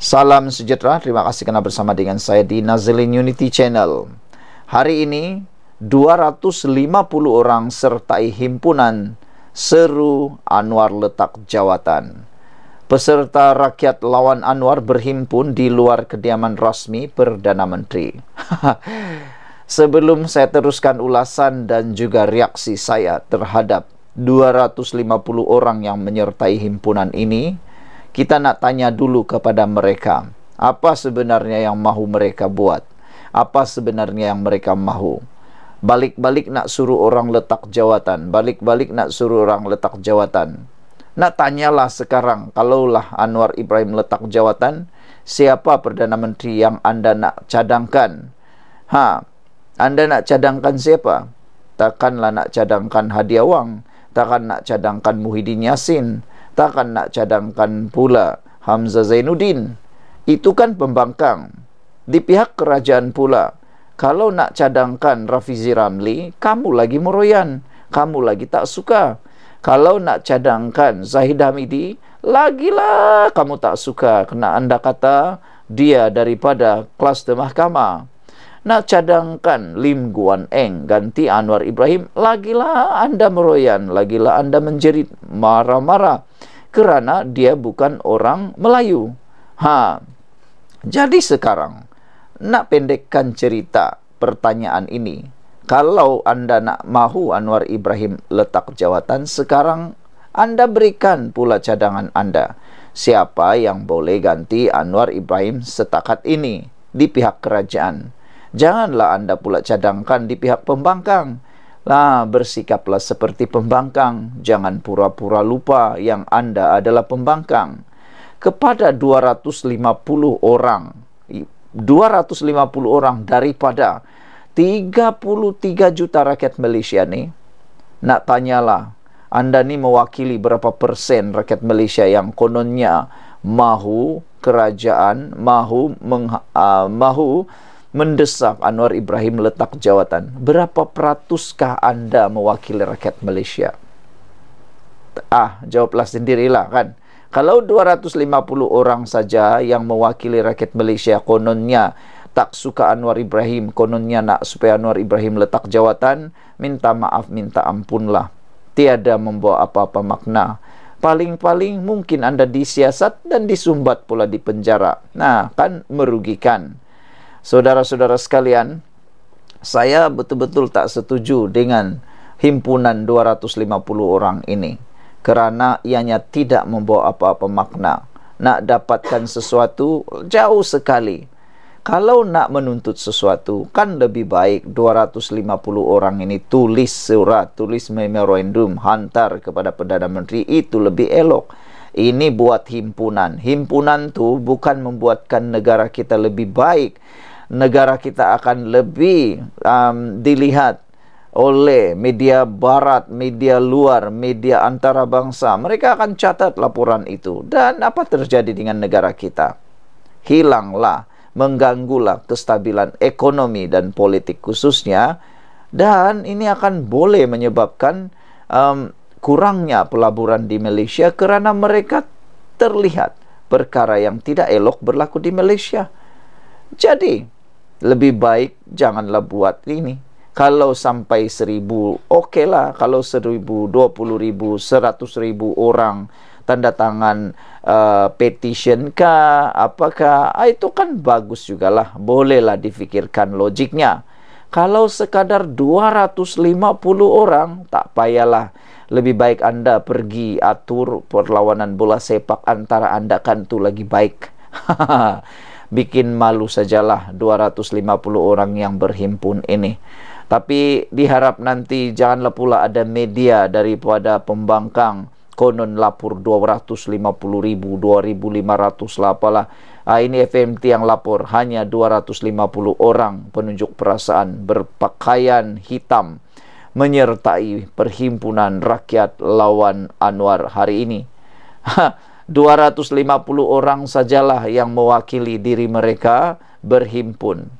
Salam sejahtera, terima kasih kerana bersama dengan saya di Nazlin Unity Channel. Hari ini, 250 orang sertai himpunan Seru Anwar Letak Jawatan. Peserta rakyat lawan Anwar berhimpun di luar kediaman rasmi Perdana Menteri. Sebelum saya teruskan ulasan dan juga reaksi saya terhadap 250 orang yang menyertai himpunan ini, kita nak tanya dulu kepada mereka apa sebenarnya yang mahu mereka buat apa sebenarnya yang mereka mahu balik-balik nak suruh orang letak jawatan balik-balik nak suruh orang letak jawatan nak tanyalah sekarang kalaulah Anwar Ibrahim letak jawatan siapa perdana menteri yang anda nak cadangkan ha anda nak cadangkan siapa takkanlah nak cadangkan hadiah wang takkan nak cadangkan Muhyiddin Yassin takkan nak cadangkan pula Hamzah Zainuddin. Itu kan pembangkang. Di pihak kerajaan pula, kalau nak cadangkan Rafizi Ramli, kamu lagi meroyan. Kamu lagi tak suka. Kalau nak cadangkan Zahid Hamidi, lagilah kamu tak suka. Kena anda kata dia daripada kelas de mahkamah. Nak cadangkan Lim Guan Eng ganti Anwar Ibrahim, lagilah anda meroyan, lagilah anda menjerit marah-marah kerana dia bukan orang Melayu. Ha. Jadi sekarang nak pendekkan cerita pertanyaan ini. Kalau anda nak mahu Anwar Ibrahim letak jawatan sekarang, anda berikan pula cadangan anda. Siapa yang boleh ganti Anwar Ibrahim setakat ini di pihak kerajaan? Janganlah anda pula cadangkan di pihak pembangkang lah bersikaplah seperti pembangkang, jangan pura-pura lupa yang Anda adalah pembangkang. Kepada 250 orang, 250 orang daripada 33 juta rakyat Malaysia ni, nak tanyalah, anda ni mewakili berapa persen rakyat Malaysia yang kononnya mahu kerajaan mahu meng, uh, ah, mahu mendesak Anwar Ibrahim letak jawatan. Berapa peratuskah Anda mewakili rakyat Malaysia? Ah, jawablah sendirilah kan. Kalau 250 orang saja yang mewakili rakyat Malaysia kononnya tak suka Anwar Ibrahim, kononnya nak supaya Anwar Ibrahim letak jawatan, minta maaf, minta ampunlah. Tiada membawa apa-apa makna. Paling-paling mungkin Anda disiasat dan disumbat pula di penjara. Nah, kan merugikan. Saudara-saudara sekalian, saya betul-betul tak setuju dengan himpunan 250 orang ini kerana ianya tidak membawa apa-apa makna. Nak dapatkan sesuatu jauh sekali. Kalau nak menuntut sesuatu, kan lebih baik 250 orang ini tulis surat, tulis memorandum, hantar kepada Perdana Menteri, itu lebih elok. Ini buat himpunan. Himpunan tu bukan membuatkan negara kita lebih baik. negara kita akan lebih um, dilihat oleh media barat, media luar, media antara bangsa. Mereka akan catat laporan itu. Dan apa terjadi dengan negara kita? Hilanglah, mengganggulah kestabilan ekonomi dan politik khususnya. Dan ini akan boleh menyebabkan um, kurangnya pelaburan di Malaysia karena mereka terlihat perkara yang tidak elok berlaku di Malaysia. Jadi, lebih baik janganlah buat ini. Kalau sampai seribu, oke okay lah. Kalau seribu, dua puluh ribu, seratus ribu orang tanda tangan uh, petition kah, apakah, ah, itu kan bagus juga lah. Bolehlah difikirkan logiknya. Kalau sekadar dua ratus lima puluh orang, tak payahlah. Lebih baik anda pergi atur perlawanan bola sepak antara anda kan itu lagi baik. bikin malu sajalah 250 orang yang berhimpun ini. Tapi diharap nanti janganlah pula ada media daripada pembangkang konon lapor 250 ribu, 2500 lah apalah. Uh, ini FMT yang lapor hanya 250 orang penunjuk perasaan berpakaian hitam menyertai perhimpunan rakyat lawan Anwar hari ini. Ha, 250 orang sajalah yang mewakili diri mereka berhimpun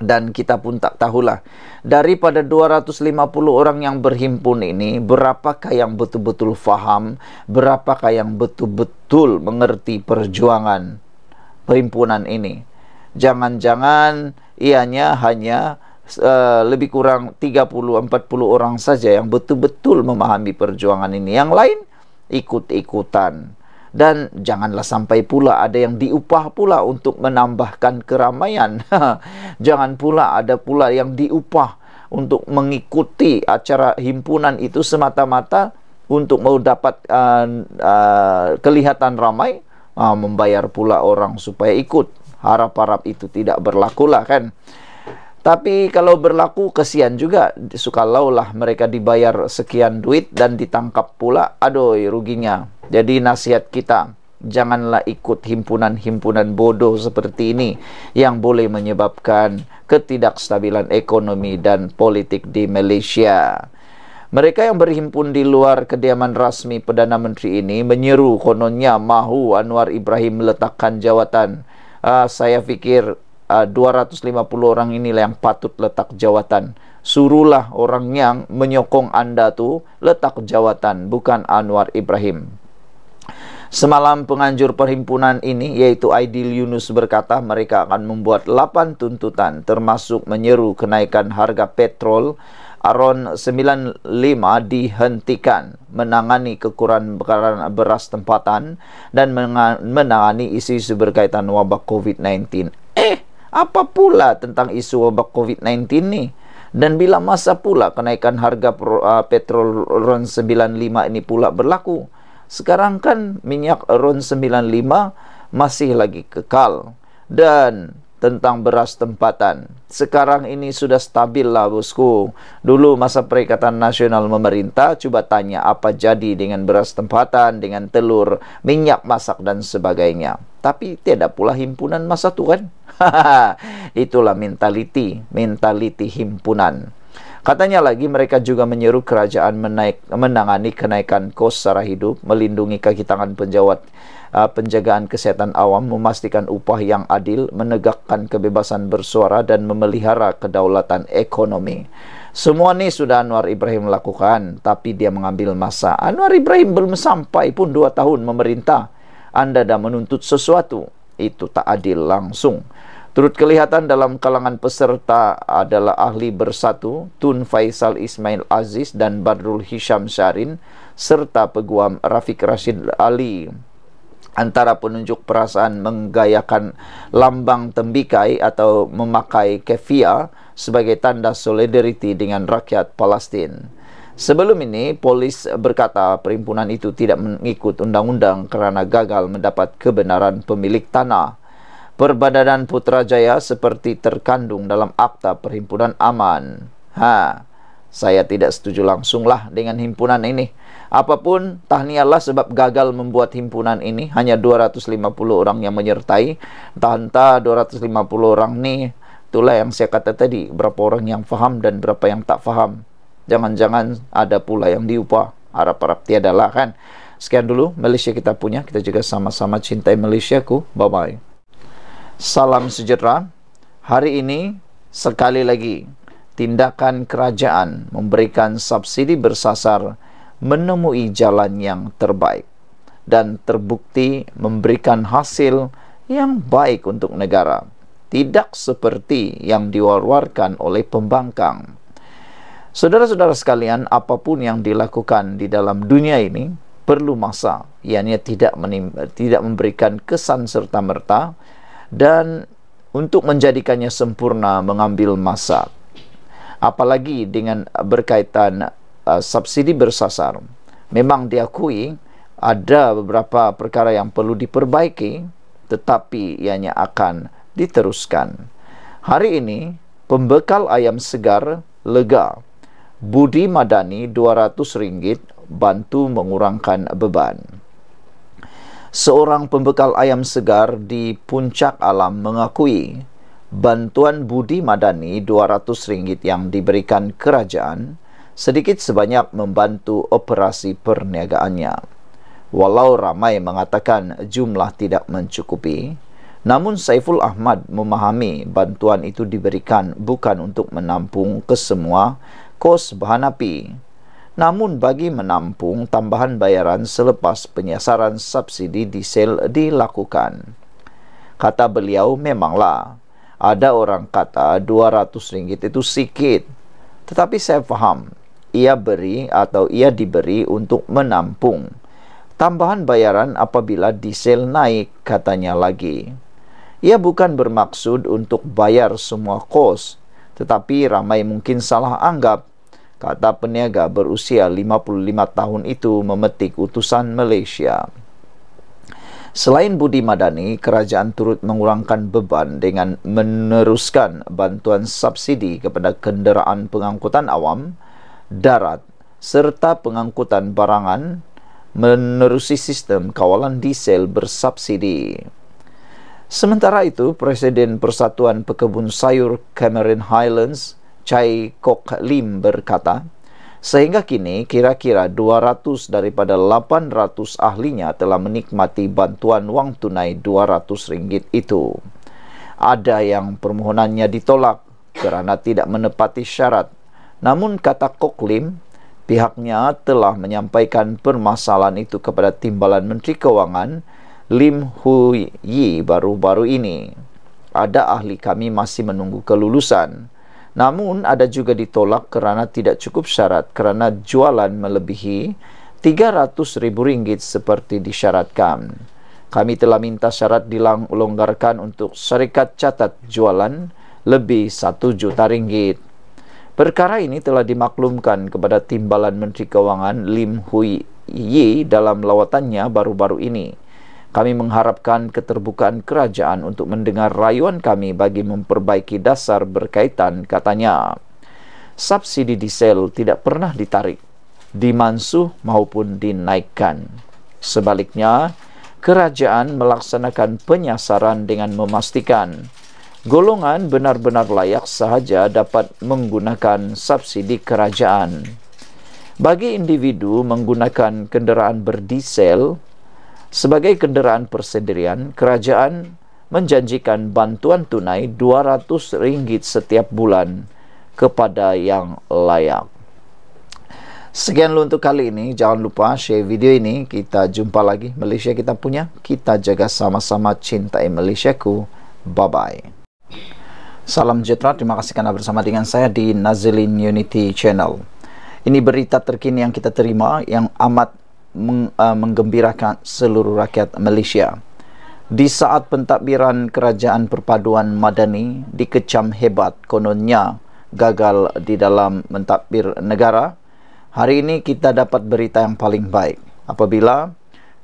dan kita pun tak tahulah daripada 250 orang yang berhimpun ini berapakah yang betul-betul faham berapakah yang betul-betul mengerti perjuangan perhimpunan ini jangan-jangan ianya hanya uh, lebih kurang 30-40 orang saja yang betul-betul memahami perjuangan ini yang lain ikut-ikutan dan janganlah sampai pula ada yang diupah pula untuk menambahkan keramaian. Ha, jangan pula ada pula yang diupah untuk mengikuti acara himpunan itu semata-mata untuk mau dapat uh, uh, kelihatan ramai, uh, membayar pula orang supaya ikut. Harap-harap itu tidak berlakulah kan. Tapi kalau berlaku kesian juga sukalaulah mereka dibayar sekian duit dan ditangkap pula. Aduh ruginya. Jadi nasihat kita janganlah ikut himpunan-himpunan bodoh seperti ini yang boleh menyebabkan ketidakstabilan ekonomi dan politik di Malaysia. Mereka yang berhimpun di luar kediaman rasmi Perdana Menteri ini menyeru kononnya mahu Anwar Ibrahim meletakkan jawatan. Uh, saya fikir ah, uh, 250 orang inilah yang patut letak jawatan. Suruhlah orang yang menyokong anda tu letak jawatan bukan Anwar Ibrahim. Semalam penganjur perhimpunan ini yaitu Aidil Yunus berkata mereka akan membuat 8 tuntutan termasuk menyeru kenaikan harga petrol Aron 95 dihentikan menangani kekurangan beras tempatan dan menangani isu-isu berkaitan wabak COVID-19. Eh, apa pula tentang isu wabak COVID-19 ni? Dan bila masa pula kenaikan harga uh, petrol Ron 95 ini pula berlaku? sekarang kan minyak RON 95 masih lagi kekal dan tentang beras tempatan sekarang ini sudah stabil lah bosku dulu masa perikatan nasional memerintah coba tanya apa jadi dengan beras tempatan dengan telur minyak masak dan sebagainya tapi tiada pula himpunan masa tu kan itulah mentaliti mentaliti himpunan Katanya lagi mereka juga menyeru kerajaan menaik, menangani kenaikan kos secara hidup, melindungi kaki tangan penjawat uh, penjagaan kesehatan awam, memastikan upah yang adil, menegakkan kebebasan bersuara dan memelihara kedaulatan ekonomi. Semua ini sudah Anwar Ibrahim lakukan, tapi dia mengambil masa. Anwar Ibrahim belum sampai pun dua tahun memerintah. Anda dah menuntut sesuatu, itu tak adil langsung. Turut kelihatan dalam kalangan peserta adalah ahli bersatu Tun Faisal Ismail Aziz dan Badrul Hisham Syarin serta peguam Rafiq Rashid Ali. Antara penunjuk perasaan menggayakan lambang tembikai atau memakai kefia sebagai tanda solidariti dengan rakyat Palestin. Sebelum ini, polis berkata perimpunan itu tidak mengikut undang-undang kerana gagal mendapat kebenaran pemilik tanah. Perbadanan Putrajaya seperti terkandung dalam akta perhimpunan aman. Ha, saya tidak setuju langsunglah dengan himpunan ini. Apapun, tahniahlah sebab gagal membuat himpunan ini. Hanya 250 orang yang menyertai. Tanta 250 orang ni, itulah yang saya kata tadi. Berapa orang yang faham dan berapa yang tak faham. Jangan-jangan ada pula yang diupah. Harap-harap tiada lah kan. Sekian dulu, Malaysia kita punya. Kita juga sama-sama cintai Malaysia ku. Bye-bye. Salam sejahtera. Hari ini sekali lagi tindakan kerajaan memberikan subsidi bersasar menemui jalan yang terbaik dan terbukti memberikan hasil yang baik untuk negara. Tidak seperti yang diwar-warkan oleh pembangkang. Saudara-saudara sekalian, apapun yang dilakukan di dalam dunia ini perlu masa, ianya tidak tidak memberikan kesan serta merta dan untuk menjadikannya sempurna mengambil masa apalagi dengan berkaitan uh, subsidi bersasar memang diakui ada beberapa perkara yang perlu diperbaiki tetapi ianya akan diteruskan hari ini pembekal ayam segar lega Budi Madani 200 ringgit bantu mengurangkan beban Seorang pembekal ayam segar di puncak alam mengakui bantuan budi madani RM200 yang diberikan kerajaan sedikit sebanyak membantu operasi perniagaannya. Walau ramai mengatakan jumlah tidak mencukupi, namun Saiful Ahmad memahami bantuan itu diberikan bukan untuk menampung kesemua kos bahan api namun bagi menampung tambahan bayaran selepas penyasaran subsidi diesel dilakukan. Kata beliau, memanglah ada orang kata RM200 itu sikit, tetapi saya faham ia beri atau ia diberi untuk menampung tambahan bayaran apabila diesel naik katanya lagi. Ia bukan bermaksud untuk bayar semua kos, tetapi ramai mungkin salah anggap kata peniaga berusia 55 tahun itu memetik utusan Malaysia. Selain Budi Madani, kerajaan turut mengurangkan beban dengan meneruskan bantuan subsidi kepada kenderaan pengangkutan awam, darat serta pengangkutan barangan menerusi sistem kawalan diesel bersubsidi. Sementara itu, Presiden Persatuan Pekebun Sayur Cameron Highlands Chai Kok Lim berkata, sehingga kini kira-kira 200 daripada 800 ahlinya telah menikmati bantuan wang tunai 200 ringgit itu. Ada yang permohonannya ditolak kerana tidak menepati syarat. Namun kata Kok Lim, pihaknya telah menyampaikan permasalahan itu kepada Timbalan Menteri Keuangan Lim Hui Yi baru-baru ini. Ada ahli kami masih menunggu kelulusan. Namun ada juga ditolak kerana tidak cukup syarat kerana jualan melebihi rm ringgit seperti disyaratkan. Kami telah minta syarat dilonggarkan untuk syarikat catat jualan lebih satu juta. Ringgit. Perkara ini telah dimaklumkan kepada Timbalan Menteri kewangan Lim Hui Yi dalam lawatannya baru-baru ini. Kami mengharapkan keterbukaan kerajaan untuk mendengar rayuan kami bagi memperbaiki dasar berkaitan katanya. Subsidi diesel tidak pernah ditarik, dimansuh maupun dinaikkan. Sebaliknya, kerajaan melaksanakan penyasaran dengan memastikan golongan benar-benar layak sahaja dapat menggunakan subsidi kerajaan. Bagi individu menggunakan kenderaan berdiesel, sebagai kenderaan persendirian, kerajaan menjanjikan bantuan tunai 200 ringgit setiap bulan kepada yang layak. Sekian untuk kali ini. Jangan lupa share video ini. Kita jumpa lagi Malaysia kita punya. Kita jaga sama-sama cintai Malaysia ku. Bye-bye. Salam sejahtera. Terima kasih kerana bersama dengan saya di Nazilin Unity Channel. Ini berita terkini yang kita terima yang amat meng, uh, menggembirakan seluruh rakyat Malaysia. Di saat pentadbiran kerajaan perpaduan Madani dikecam hebat kononnya gagal di dalam mentadbir negara, hari ini kita dapat berita yang paling baik. Apabila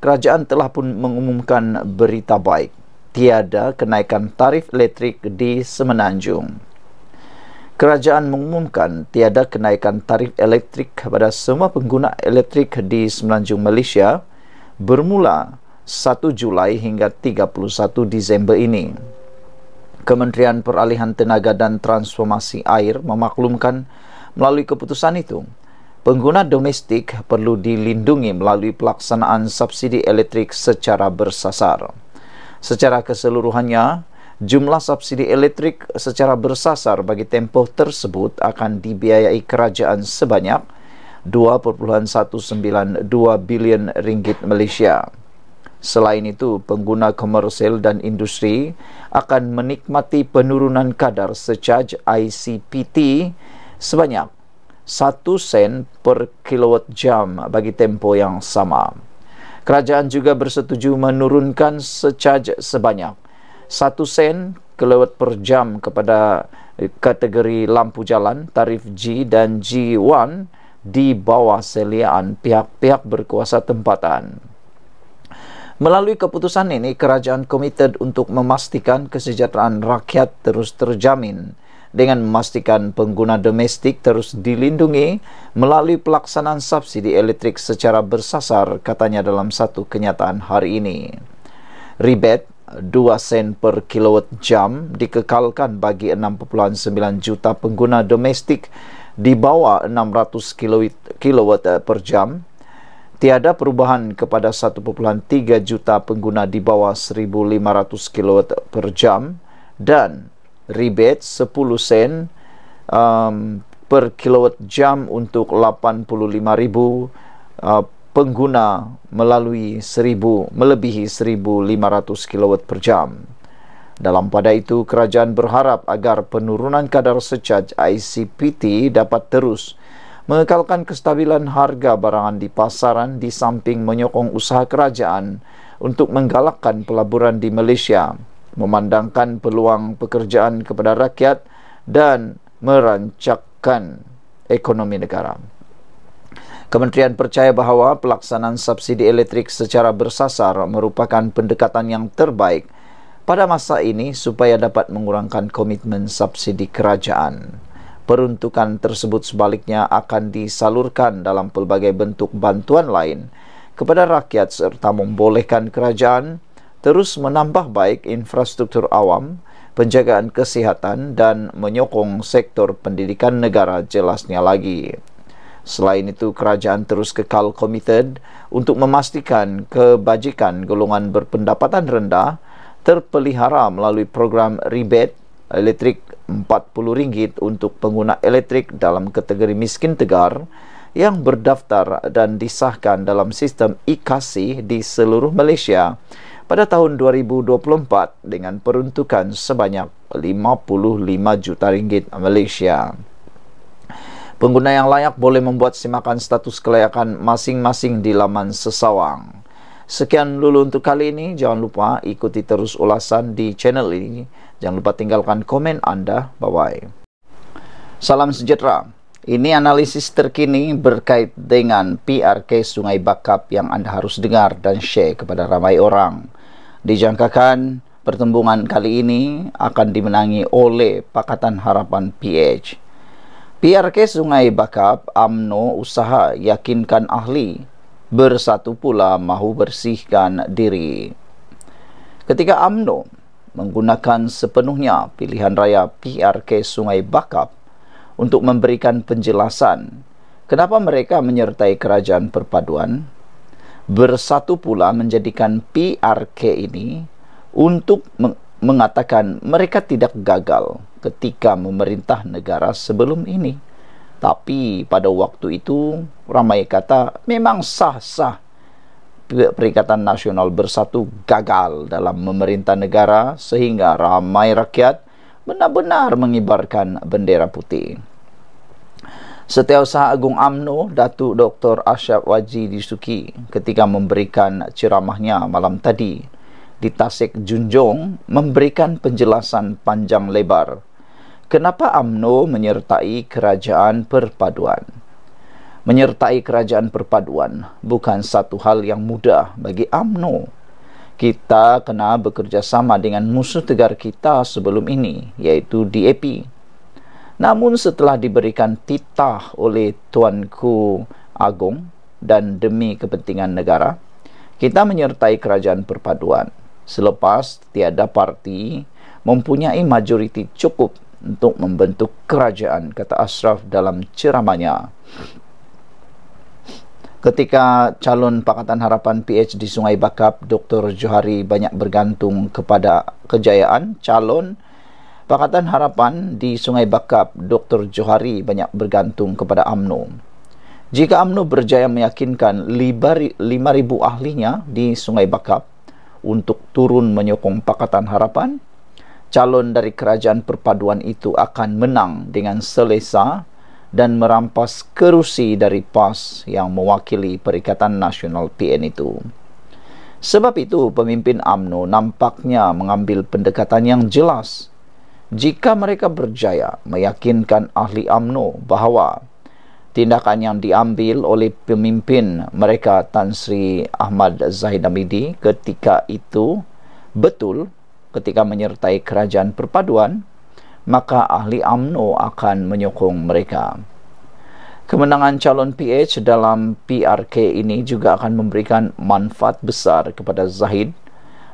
kerajaan telah pun mengumumkan berita baik, tiada kenaikan tarif elektrik di Semenanjung kerajaan mengumumkan tiada kenaikan tarif elektrik kepada semua pengguna elektrik di semenanjung Malaysia bermula 1 Julai hingga 31 Disember ini. Kementerian Peralihan Tenaga dan Transformasi Air memaklumkan melalui keputusan itu, pengguna domestik perlu dilindungi melalui pelaksanaan subsidi elektrik secara bersasar. Secara keseluruhannya, jumlah subsidi elektrik secara bersasar bagi tempoh tersebut akan dibiayai kerajaan sebanyak 2.192 bilion ringgit Malaysia. Selain itu, pengguna komersil dan industri akan menikmati penurunan kadar secaj ICPT sebanyak 1 sen per kilowatt jam bagi tempo yang sama. Kerajaan juga bersetuju menurunkan secaj sebanyak satu sen kilowatt per jam kepada eh, kategori lampu jalan tarif G dan G1 di bawah seliaan pihak-pihak berkuasa tempatan. Melalui keputusan ini, kerajaan komited untuk memastikan kesejahteraan rakyat terus terjamin dengan memastikan pengguna domestik terus dilindungi melalui pelaksanaan subsidi elektrik secara bersasar, katanya dalam satu kenyataan hari ini. Ribet 2 sen per kilowatt jam dikekalkan bagi 6.9 juta pengguna domestik di bawah 600 kilowatt eh, per jam. Tiada perubahan kepada 1.3 juta pengguna di bawah 1500 kilowatt eh, per jam dan rebate 10 sen um, per kilowatt jam untuk 85000 uh, pengguna melalui 1000 melebihi 1500 kilowatt per jam. Dalam pada itu kerajaan berharap agar penurunan kadar secaj ICPT dapat terus mengekalkan kestabilan harga barangan di pasaran di samping menyokong usaha kerajaan untuk menggalakkan pelaburan di Malaysia, memandangkan peluang pekerjaan kepada rakyat dan merancakkan ekonomi negara. Kementerian percaya bahawa pelaksanaan subsidi elektrik secara bersasar merupakan pendekatan yang terbaik pada masa ini supaya dapat mengurangkan komitmen subsidi kerajaan. Peruntukan tersebut sebaliknya akan disalurkan dalam pelbagai bentuk bantuan lain kepada rakyat serta membolehkan kerajaan terus menambah baik infrastruktur awam, penjagaan kesihatan dan menyokong sektor pendidikan negara jelasnya lagi. Selain itu, kerajaan terus kekal komited untuk memastikan kebajikan golongan berpendapatan rendah terpelihara melalui program rebate elektrik RM40 untuk pengguna elektrik dalam kategori miskin tegar yang berdaftar dan disahkan dalam sistem IKASI di seluruh Malaysia pada tahun 2024 dengan peruntukan sebanyak 55 juta ringgit Malaysia. Pengguna yang layak boleh membuat simakan status kelayakan masing-masing di laman sesawang. Sekian dulu untuk kali ini. Jangan lupa ikuti terus ulasan di channel ini. Jangan lupa tinggalkan komen Anda. Bye-bye. Salam sejahtera. Ini analisis terkini berkait dengan PRK Sungai Bakap yang Anda harus dengar dan share kepada ramai orang. Dijangkakan pertembungan kali ini akan dimenangi oleh Pakatan Harapan PH. PRK Sungai Bakap, Amno usaha yakinkan ahli bersatu pula mahu bersihkan diri. Ketika Amno menggunakan sepenuhnya pilihan raya PRK Sungai Bakap untuk memberikan penjelasan kenapa mereka menyertai kerajaan perpaduan, bersatu pula menjadikan PRK ini untuk mengatakan mereka tidak gagal ketika memerintah negara sebelum ini. Tapi pada waktu itu ramai kata memang sah-sah Perikatan Nasional Bersatu gagal dalam memerintah negara sehingga ramai rakyat benar-benar mengibarkan bendera putih. Setiausaha Agung AMNO Datuk Dr. Ashab Wajidi Suki ketika memberikan ceramahnya malam tadi di Tasik Junjong memberikan penjelasan panjang lebar kenapa AMNO menyertai kerajaan perpaduan. Menyertai kerajaan perpaduan bukan satu hal yang mudah bagi AMNO. Kita kena bekerjasama dengan musuh tegar kita sebelum ini iaitu DAP. Namun setelah diberikan titah oleh Tuanku Agong dan demi kepentingan negara, kita menyertai kerajaan perpaduan selepas tiada parti mempunyai majoriti cukup untuk membentuk kerajaan kata Ashraf dalam ceramahnya ketika calon Pakatan Harapan PH di Sungai Bakap Dr. Johari banyak bergantung kepada kejayaan calon Pakatan Harapan di Sungai Bakap Dr. Johari banyak bergantung kepada AMNO. jika AMNO berjaya meyakinkan 5,000 ahlinya di Sungai Bakap untuk turun menyokong Pakatan Harapan. Calon dari kerajaan perpaduan itu akan menang dengan selesa dan merampas kerusi dari PAS yang mewakili Perikatan Nasional PN itu. Sebab itu, pemimpin AMNO nampaknya mengambil pendekatan yang jelas. Jika mereka berjaya meyakinkan ahli AMNO bahawa tindakan yang diambil oleh pemimpin mereka Tan Sri Ahmad Zahid Hamidi ketika itu betul ketika menyertai kerajaan perpaduan maka ahli AMNO akan menyokong mereka Kemenangan calon PH dalam PRK ini juga akan memberikan manfaat besar kepada Zahid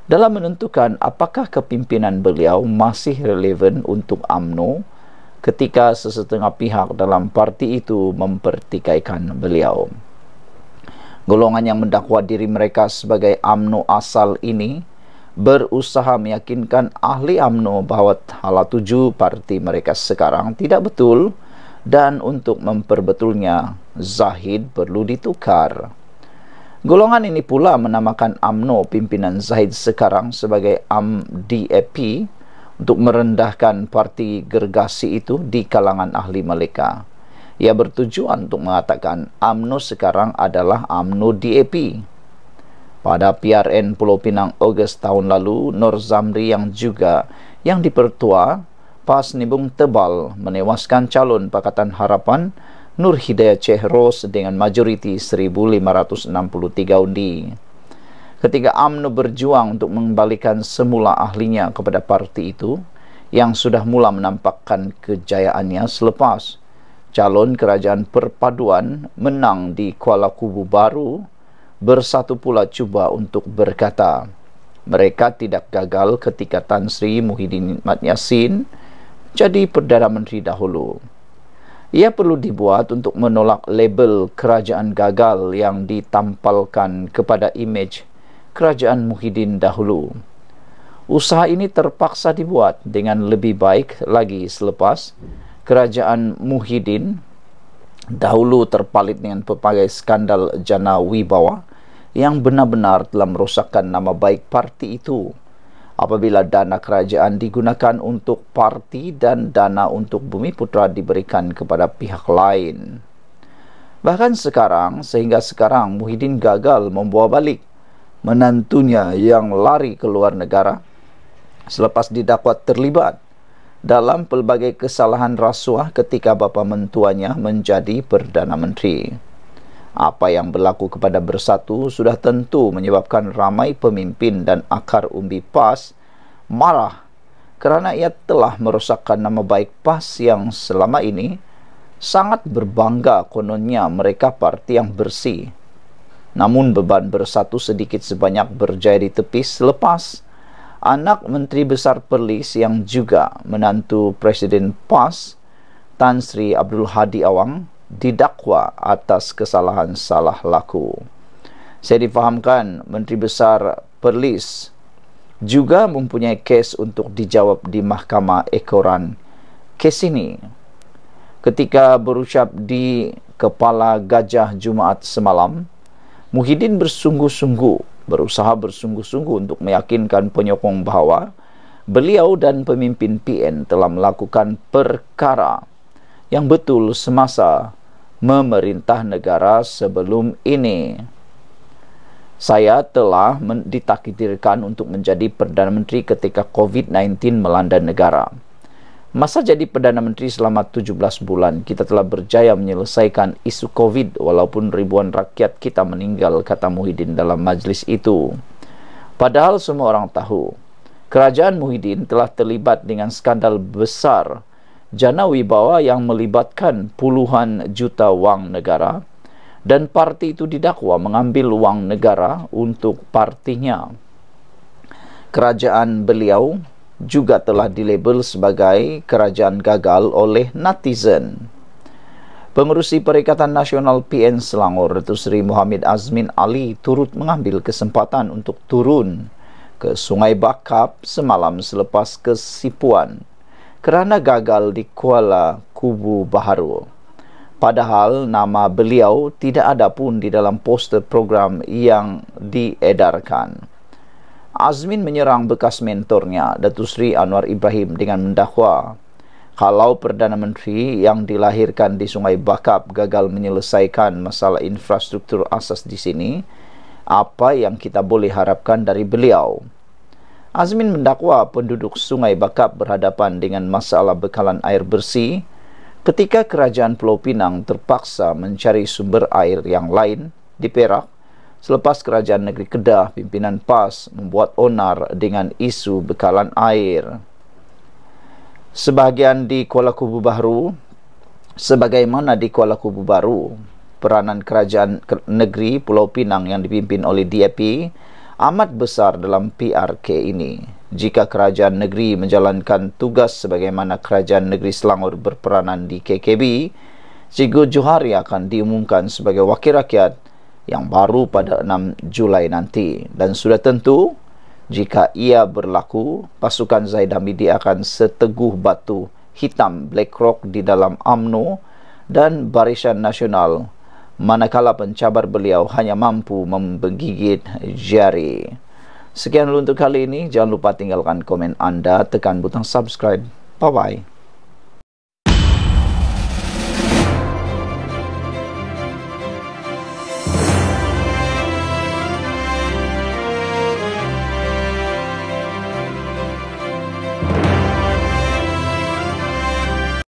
dalam menentukan apakah kepimpinan beliau masih relevan untuk AMNO ketika sesetengah pihak dalam parti itu mempertikaikan beliau. Golongan yang mendakwa diri mereka sebagai UMNO asal ini berusaha meyakinkan ahli UMNO bahawa hala tuju parti mereka sekarang tidak betul dan untuk memperbetulnya Zahid perlu ditukar. Golongan ini pula menamakan UMNO pimpinan Zahid sekarang sebagai UMDAP um, untuk merendahkan parti gergasi itu di kalangan ahli mereka. Ia bertujuan untuk mengatakan UMNO sekarang adalah UMNO DAP. Pada PRN Pulau Pinang Ogos tahun lalu, Nor Zamri yang juga yang dipertua pas nibung tebal menewaskan calon Pakatan Harapan Nur Hidayah Cehros dengan majoriti 1,563 undi ketika UMNO berjuang untuk mengembalikan semula ahlinya kepada parti itu yang sudah mula menampakkan kejayaannya selepas calon kerajaan perpaduan menang di Kuala Kubu Baru bersatu pula cuba untuk berkata mereka tidak gagal ketika Tan Sri Muhyiddin Mat Yassin jadi Perdana Menteri dahulu. Ia perlu dibuat untuk menolak label kerajaan gagal yang ditampalkan kepada imej kerajaan Muhyiddin dahulu. Usaha ini terpaksa dibuat dengan lebih baik lagi selepas kerajaan Muhyiddin dahulu terpalit dengan pelbagai skandal jana wibawa yang benar-benar telah merosakkan nama baik parti itu. Apabila dana kerajaan digunakan untuk parti dan dana untuk bumi putra diberikan kepada pihak lain. Bahkan sekarang, sehingga sekarang Muhyiddin gagal membawa balik menantunya yang lari ke luar negara selepas didakwa terlibat dalam pelbagai kesalahan rasuah ketika bapa mentuanya menjadi Perdana Menteri. Apa yang berlaku kepada bersatu sudah tentu menyebabkan ramai pemimpin dan akar umbi PAS marah kerana ia telah merosakkan nama baik PAS yang selama ini sangat berbangga kononnya mereka parti yang bersih Namun beban bersatu sedikit sebanyak berjaya ditepis selepas anak Menteri Besar Perlis yang juga menantu Presiden PAS Tan Sri Abdul Hadi Awang didakwa atas kesalahan salah laku. Saya difahamkan Menteri Besar Perlis juga mempunyai kes untuk dijawab di Mahkamah Ekoran kes ini. Ketika berucap di Kepala Gajah Jumaat semalam, Muhyiddin bersungguh-sungguh berusaha bersungguh-sungguh untuk meyakinkan penyokong bahawa beliau dan pemimpin PN telah melakukan perkara yang betul semasa memerintah negara sebelum ini. Saya telah ditakdirkan untuk menjadi Perdana Menteri ketika COVID-19 melanda negara. Masa jadi Perdana Menteri selama 17 bulan, kita telah berjaya menyelesaikan isu COVID walaupun ribuan rakyat kita meninggal, kata Muhyiddin dalam majlis itu. Padahal semua orang tahu, kerajaan Muhyiddin telah terlibat dengan skandal besar jana wibawa yang melibatkan puluhan juta wang negara dan parti itu didakwa mengambil wang negara untuk partinya. Kerajaan beliau juga telah dilabel sebagai kerajaan gagal oleh netizen. Pengerusi Perikatan Nasional PN Selangor, Datuk Seri Muhammad Azmin Ali turut mengambil kesempatan untuk turun ke Sungai Bakap semalam selepas kesipuan kerana gagal di Kuala Kubu Baharu. Padahal nama beliau tidak ada pun di dalam poster program yang diedarkan. Azmin menyerang bekas mentornya Datu Sri Anwar Ibrahim dengan mendakwa kalau Perdana Menteri yang dilahirkan di Sungai Bakap gagal menyelesaikan masalah infrastruktur asas di sini, apa yang kita boleh harapkan dari beliau? Azmin mendakwa penduduk Sungai Bakap berhadapan dengan masalah bekalan air bersih ketika Kerajaan Pulau Pinang terpaksa mencari sumber air yang lain di Perak selepas kerajaan negeri Kedah pimpinan PAS membuat onar dengan isu bekalan air. Sebahagian di Kuala Kubu Baru, sebagaimana di Kuala Kubu Baru, peranan kerajaan negeri Pulau Pinang yang dipimpin oleh DAP amat besar dalam PRK ini. Jika kerajaan negeri menjalankan tugas sebagaimana kerajaan negeri Selangor berperanan di KKB, Cikgu Johari akan diumumkan sebagai wakil rakyat yang baru pada 6 Julai nanti dan sudah tentu jika ia berlaku pasukan Zaid Hamidi akan seteguh batu hitam Black Rock di dalam AMNO dan Barisan Nasional manakala pencabar beliau hanya mampu membegigit jari Sekian untuk kali ini jangan lupa tinggalkan komen anda tekan butang subscribe bye bye